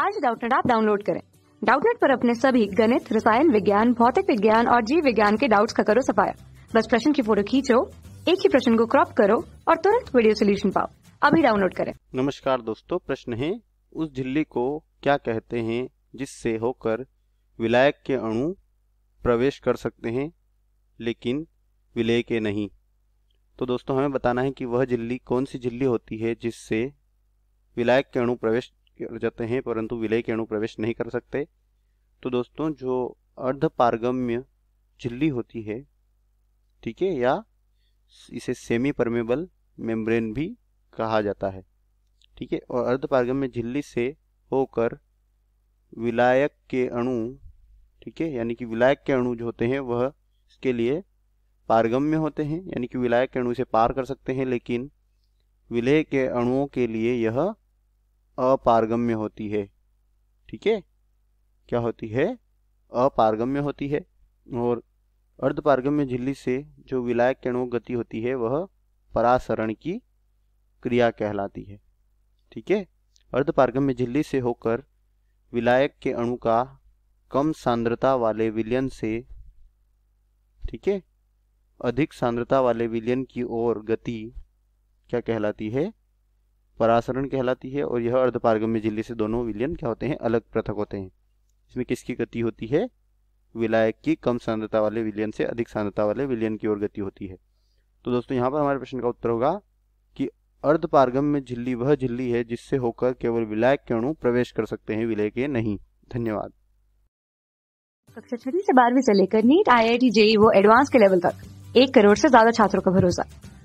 आज डाउटनेट आप डाउनलोड करें डाउटनेट पर अपने सभी गणित रसायन विज्ञान भौतिक विज्ञान और जीव विज्ञान के डाउट्स का करो सफाया बस प्रश्न की फोटो खींचो एक ही प्रश्न को क्रॉप करो और तुरंत वीडियो सोल्यूशन पाओ अभी डाउनलोड करें नमस्कार दोस्तों प्रश्न है उस झिल्ली को क्या कहते हैं जिससे होकर विलायक के अणु प्रवेश कर सकते हैं लेकिन विलय के नहीं तो दोस्तों हमें बताना है कि वह झिल्ली कौन सी झिल्ली होती है जिससे विलायक के अणु प्रवेश जाते हैं परंतु विलय के अणु प्रवेश नहीं कर सकते तो दोस्तों जो अर्ध पारगम्य झिल्ली होती है ठीक है या इसे सेमी परमेबल मेम्ब्रेन भी कहा जाता है ठीक है और अर्ध पारगम्य झिल्ली से होकर विलायक के अणु ठीक है यानी कि विलायक के अणु जो होते हैं वह इसके लिए पारगम्य होते हैं यानी कि विलायक के अणु इसे पार कर सकते हैं लेकिन विलय के अणुओं के लिए यह अपारगम्य होती है ठीक है क्या होती है अपारगम्य होती है और अर्धपारगम्य झिल्ली से जो विलायक किरणों गति होती है वह परासरण की क्रिया कहलाती है ठीक है अर्धपारगम्य झिल्ली से होकर विलायक के अणु का कम सांद्रता वाले विलयन से ठीक है अधिक सांद्रता वाले विलयन की ओर गति क्या कहलाती है परासरण कहलाती है और यह अर्धपारगम्य झिल्ली से दोनों विलियन क्या होते हैं अलग पृथक होते हैं इसमें किसकी गति होती है विलायक की कम सांद्रता वाले विलयन से अधिक सांद्रता वाले विलयन की ओर गति होती है तो दोस्तों यहाँ पर हमारे प्रश्न का उत्तर होगा कि अर्धपारगम्य झिल्ली वह झिल्ली है जिससे होकर केवल विलायक के अणु प्रवेश कर सकते हैं विलय के नहीं धन्यवाद कक्षा छठी से बारहवीं से लेकर NEET I I T JEE वो एडवांस के लेवल तक एक करोड़ से ज्यादा छात्रों का भरोसा